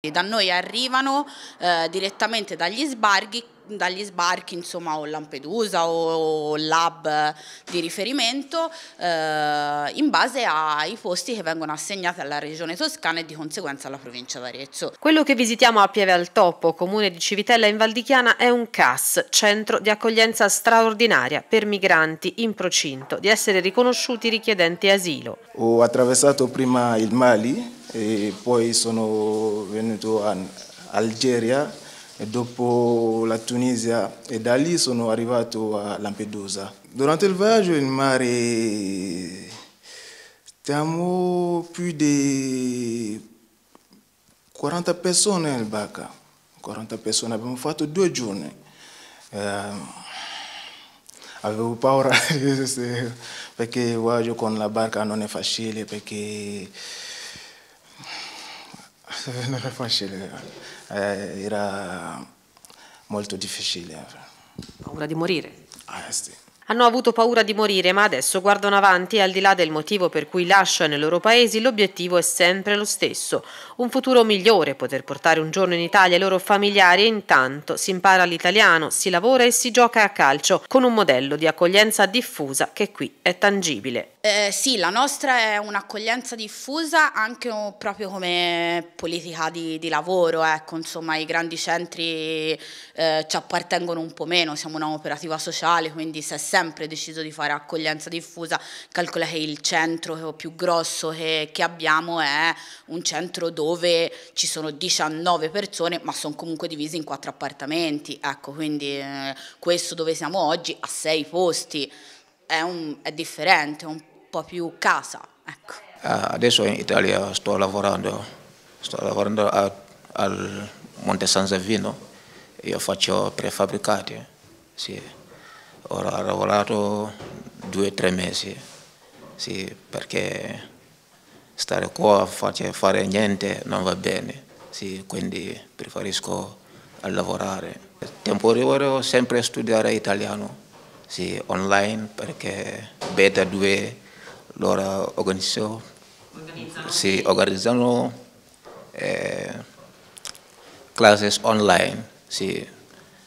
Da noi arrivano eh, direttamente dagli sbarchi, dagli sbarchi insomma, o Lampedusa o, o l'hub di riferimento eh, in base ai posti che vengono assegnati alla regione toscana e di conseguenza alla provincia d'Arezzo. Quello che visitiamo a Pieve al Topo, comune di Civitella in Valdichiana, è un CAS, centro di accoglienza straordinaria per migranti in procinto di essere riconosciuti richiedenti asilo. Ho attraversato prima il Mali e poi sono venuto in Algeria e dopo la Tunisia e da lì sono arrivato a Lampedusa. Durante il viaggio in mare siamo più di 40 persone nel barca, 40 persone, abbiamo fatto due giorni. Eh, avevo paura perché il viaggio con la barca non è facile perché non è facile, eh, era molto difficile. Paura di morire? Ah, eh, sì. Hanno avuto paura di morire, ma adesso guardano avanti e al di là del motivo per cui lasciano i loro paesi, l'obiettivo è sempre lo stesso. Un futuro migliore, poter portare un giorno in Italia i loro familiari e intanto si impara l'italiano, si lavora e si gioca a calcio con un modello di accoglienza diffusa che qui è tangibile. Eh, sì, la nostra è un'accoglienza diffusa anche proprio come politica di, di lavoro, ecco, insomma i grandi centri eh, ci appartengono un po' meno, siamo un'operativa sociale, quindi si è sempre deciso di fare accoglienza diffusa, calcola che il centro più grosso che, che abbiamo è un centro dove ci sono 19 persone, ma sono comunque divisi in quattro appartamenti, ecco, quindi eh, questo dove siamo oggi ha sei posti. È, un, è differente, è un po' più casa. Ecco. Ah, adesso in Italia sto lavorando, sto lavorando a, al Monte San Zavino, io faccio prefabbricati, sì. Ora ho lavorato due o tre mesi, sì, perché stare qua a fare niente non va bene, sì, quindi preferisco lavorare. Tempo libero sempre studiare italiano, sì, online perché beta 2 loro organizzano, sì, organizzano eh, classes online, sì.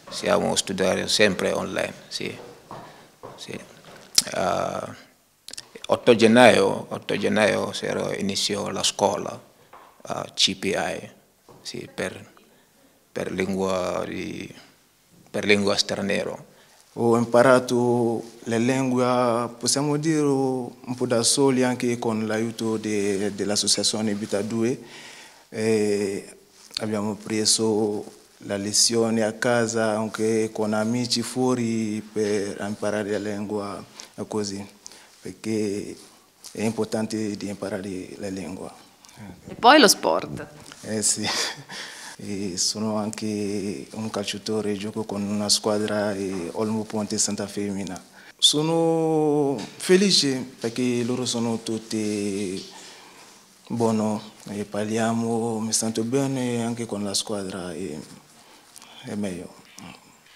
siamo studiati sempre online. Sì. Sì. Uh, eh, 8 gennaio, 8 gennaio iniziò la scuola uh, eh, CPI sì, per, per, lingua di, per lingua straniera ho imparato le lingue, possiamo dire, un po' da soli anche con l'aiuto de, dell'associazione Vita 2. E abbiamo preso la lezione a casa anche con amici fuori per imparare la lingua così, perché è importante di imparare la lingua. E poi lo sport. Eh sì. E sono anche un calciatore, gioco con una squadra Olmo Ponte Santa Femina. Sono felice perché loro sono tutti buoni, parliamo, mi sento bene anche con la squadra, è meglio.